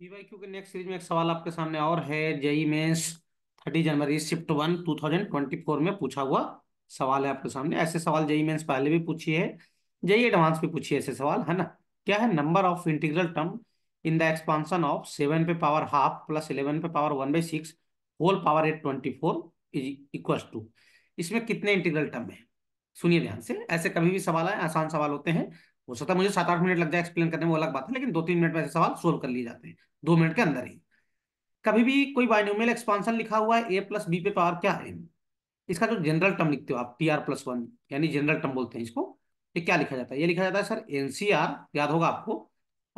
क्योंकि next series में एक सवाल आपके सामने और है JEE Mains thirty January shift one two thousand twenty four में पूछा हुआ सवाल है आपके सामने ऐसे सवाल जेई मेंस पहले भी पूछी है जेई एडवांस भी पूछी है ऐसे सवाल है ना क्या है number of integral term in the expansion of seven पे पावर हाफ प्लस इलेवन पे power one by six whole power eight twenty four is equal to इसमें कितने इंटीग्रल टर्म है सुनिए ध्यान से ऐसे कभी भी सवाल आए आसान सवाल होते हैं हो सकता है मुझे सात आठ मिनट लग जाए एक्सप्लेन करने में अलग बात है लेकिन दो तीन मिनट में ऐसे सवाल सोल्व कर लिए जाते हैं दो मिनट के अंदर ही कभी भी कोई बाइनोमियल एक्सपांशन लिखा हुआ है ए प्लस बी पे पावर तो क्या है इसका जो जनरल टर्म लिखते हो आप टी आर प्लस वन यानी जनरल टर्म बोलते हैं इसको ये क्या लिखा जाता है ये लिखा जाता है सर एन सी आर याद होगा आपको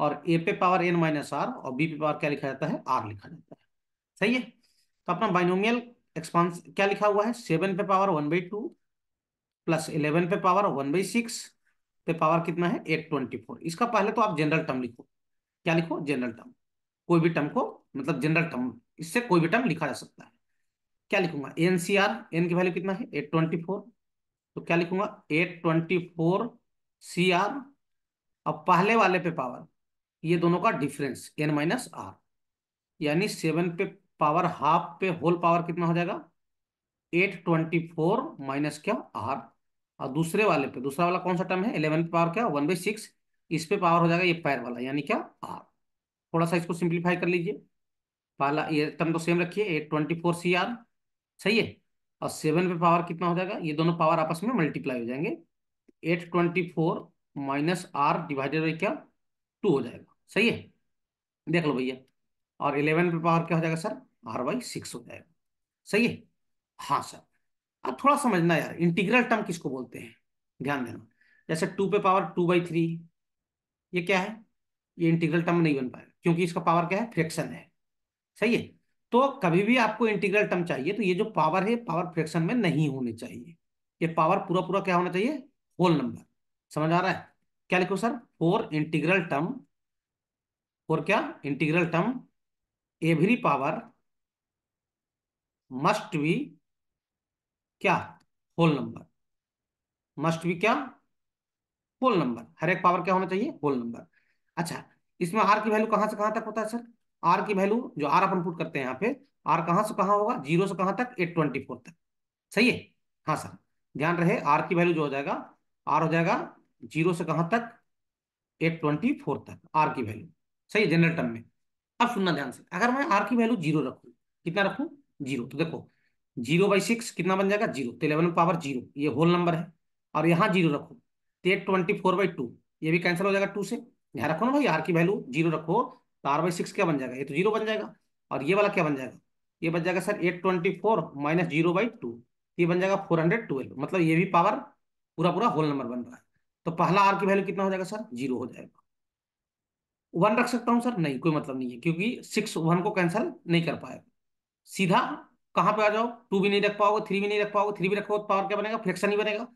और ए पे पावर एन माइनस आर और बी पे पावर क्या लिखा जाता है आर लिखा जाता है सही है तो अपना बाइनोमियल एक्सपांस क्या लिखा हुआ है सेवन पे power one by two plus eleven पे पावर वन बाई सिक्स पे पावर कितना है एट ट्वेंटी फोर इसका पहले तो आप जनरल टर्म लिखो क्या लिखो जनरल टर्म कोई भी टर्म को मतलब जनरल टर्म इससे कोई भी टर्म लिखा जा सकता है क्या लिखूंगा एन सी आर एन की वैल्यू कितना है एट ट्वेंटी फोर तो क्या लिखूंगा eight twenty four C R अब पहले वाले पे पावर ये दोनों का डिफरेंस एन माइनस आर यानी सेवन पे पावर हाफ पे होल पावर कितना हो जाएगा एट ट्वेंटी फोर माइनस क्या आर और दूसरे वाले पे दूसरा वाला कौन सा टर्म है इलेवन पे पावर क्या वन बाई सिक्स इस पे पावर हो जाएगा ये पैर वाला यानी क्या आर थोड़ा सा इसको सिंप्लीफाई कर लीजिए पहला ये टर्म तो सेम रखिए eight twenty four C R सही है और सेवन पे पावर कितना हो जाएगा ये दोनों पावर आपस में मल्टीप्लाई हो जाएंगे eight twenty four minus R divided by क्या टू हो जाएगा सही है देख लो भैया और इलेवन पे पावर क्या हो जाएगा सर आर बाई सिक्स हो जाएगा सही है हाँ सर अब थोड़ा समझना यार इंटीग्रल टर्म किसको बोलते हैं ध्यान देना जैसे टू पे पावर टू बाई थ्री ये क्या है ये इंटीग्रल टर्म नहीं बन पाएगा क्योंकि इसका पावर क्या है फ्रैक्शन है सही है तो कभी भी आपको इंटीग्रल टर्म चाहिए तो ये जो पावर है पावर फ्रैक्शन में नहीं होनी चाहिए ये पावर पूरा पूरा क्या होना चाहिए होल नंबर समझ आ रहा है क्या लिखो sir four integral term four क्या integral term every power must be क्या होल नंबर मस्ट भी क्या होल नंबर हर एक पावर क्या होना चाहिए होल नंबर अच्छा इसमें आर की वैल्यू कहां से कहां तक होता है सर आर की वैल्यू जो आर अपन पुट करते हैं यहाँ पे आर कहां से कहां होगा जीरो से कहां तक एट ट्वेंटी फोर तक सही है हाँ सर ध्यान रहे आर की वैल्यू जो हो जाएगा आर हो जाएगा जीरो से कहां तक एट ट्वेंटी फोर तक आर की वैल्यू सही जनरल टर्म में अब सुनना ध्यान से अगर मैं आर की वैल्यू जीरो रखू कितना रखू जीरो तो देखो जीरो बाई सिक्स कितना बन जाएगा जीरो तो इलेवन पावर जीरो ये होल नंबर है और यहाँ जीरो रखो तो ये ट्वेंटी फोर बाई टू ये भी कैंसिल हो जाएगा टू से यहाँ रखो ना भाई आर की वैल्यू जीरो रखो तो आर बाई सिक्स क्या बन जाएगा ये तो जीरो बन जाएगा और ये वाला क्या बन जाएगा ये बन जाएगा sir eight twenty four minus zero by two ये बन जाएगा फोर हंड्रेड ट्वेल्व मतलब ये भी पावर पूरा पूरा होल नंबर बन रहा है तो पहला आर की वैल्यू कितना हो जाएगा सर जीरो हो जाएगा वन रख सकता हूँ सर नहीं कोई मतलब नहीं है क्योंकि सिक्स वन को कैंसिल नहीं कर पाएगा सीधा कहां पे आ जाओ टू भी नहीं रख पाओगे थ्री भी नहीं रख पाओगे थ्री भी रखो तो पावर क्या बनेगा फ्रैक्शन ही बनेगा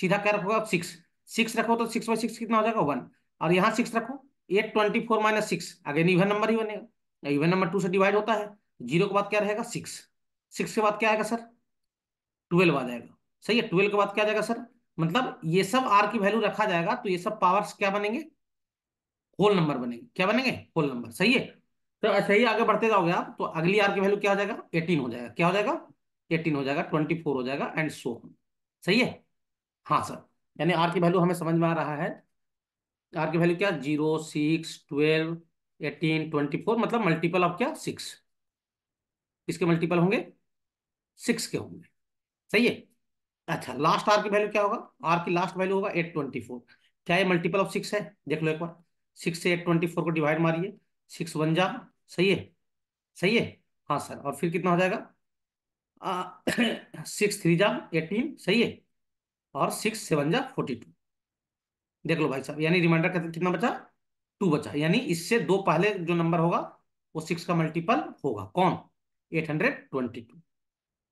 सीधा क्या रखोगे आप सिक्स सिक्स रखो तो सिक्स बाई सिक्स कितना हो जाएगा वन और यहाँ सिक्स रखो eight twenty four minus six again even number ही बनेगा इवन नंबर टू से डिवाइड होता है जीरो के बाद क्या रहेगा सिक्स सिक्स के बाद क्या आएगा सर ट्वेल्व आ जाएगा सही है ट्वेल्व के बाद क्या जाएगा सर मतलब ये सब आर की वैल्यू रखा जाएगा तो ये सब पावर्स क्या बनेंगे होल नंबर बनेंगे क्या बनेंगे होल नंबर सही है तो ऐसे ही आगे बढ़ते जाओगे आप तो अगली आर की वैल्यू क्या हो जाएगा एटीन हो जाएगा क्या हो जाएगा एटीन हो जाएगा ट्वेंटी फोर हो जाएगा एंड सो सही है हाँ सर यानी आर की वैल्यू हमें समझ में आ रहा है आर की वैल्यू क्या zero six twelve eighteen twenty four मतलब मल्टीपल ऑफ क्या सिक्स इसके मल्टीपल होंगे सिक्स के होंगे सही है अच्छा लास्ट आर की वैल्यू क्या होगा आर की लास्ट वैल्यू होगा एट ट्वेंटी फोर क्या ये मल्टीपल ऑफ सिक्स है देख लो एक बार सिक्स से एट ट्वेंटी फोर को डिवाइड मारिए सिक्स वन जा सही है सही है हाँ सर और फिर कितना हो जाएगा सिक्स थ्री जा एटीन सही है और सिक्स सेवन जा फोर्टी टू देख लो भाई साहब यानी रिमाइंडर कितना बचा टू बचा यानी इससे दो पहले जो नंबर होगा वो सिक्स का मल्टीपल होगा कौन एट हंड्रेड ट्वेंटी टू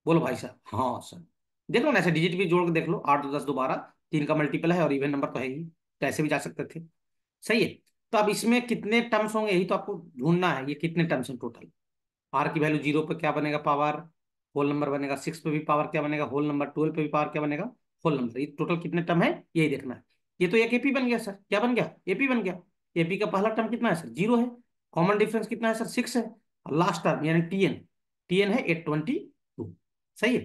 बोलो भाई साहब हाँ सर देख लो ना ऐसे डिजिट भी जोड़ के देख लो आठ दो दस दो बारह तीन का मल्टीपल है और इवेंट नंबर तो है ही कैसे तो भी जा सकते थे सही है तो अब इसमें कितने टर्म्स होंगे यही तो आपको ढूंढना है ये कितने टर्म्स हैं टोटल आर की वैल्यू जीरो पे क्या बनेगा पावर होल नंबर बनेगा सिक्स पे भी पावर क्या बनेगा होल नंबर ट्वेल्व पे भी पावर क्या बनेगा होल नंबर ये टोटल कितने टर्म है यही देखना है ये तो एक एपी बन गया सर क्या बन गया एपी बन गया एपी का पहला टर्म कितना है सर जीरो है कॉमन डिफरेंस कितना है सर सिक्स है और लास्ट टर्म यानी टी एन टी एन है एट ट्वेंटी टू सही है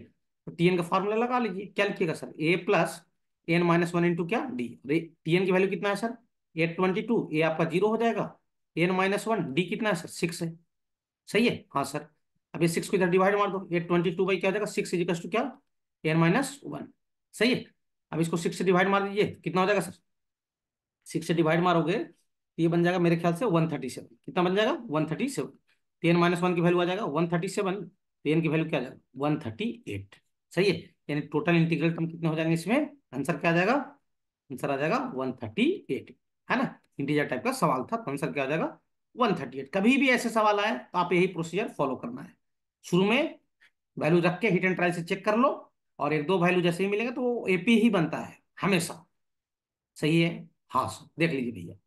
तो टी एन का फॉर्मूला लगा लीजिए क्या लिखिएगा sir A plus N minus one into क्या डी टी एन की वैल्यू कितना है sir eight twenty two A आपका जीरो हो जाएगा एन माइनस वन डी कितना है सर सिक्स है सही है हाँ सर अब ये सिक्स को इधर डिवाइड मार दो ये ट्वेंटी टू बाई क्या हो जाएगा सिक्स इजिकल्स टू क्या एन माइनस वन सही है अब इसको सिक्स से डिवाइड मार दीजिए कितना हो जाएगा सर सिक्स से डिवाइड मारोगे तो ये बन जाएगा मेरे ख्याल से वन थर्टी सेवन कितना बन जाएगा one thirty seven ten N minus one की वैल्यू आ जाएगा one thirty seven ten N की वैल्यू क्या आ जाएगा वन थर्टी एट सही है यानी टोटल इंटीग्रल टर्म कितने हो जाएंगे इसमें आंसर क्या आ जाएगा आंसर आ जाएगा वन थर्टी एट है ना इंटीजर टाइप का सवाल था तो आंसर क्या हो जाएगा वन थर्टी एट कभी भी ऐसे सवाल आए तो आप यही प्रोसीजर फॉलो करना है शुरू में वैल्यू रख के हिट एंड ट्रायल से चेक कर लो और एक दो वैल्यू जैसे ही मिलेंगे तो वो एपी ही बनता है हमेशा सही है हाँ सर देख लीजिए भैया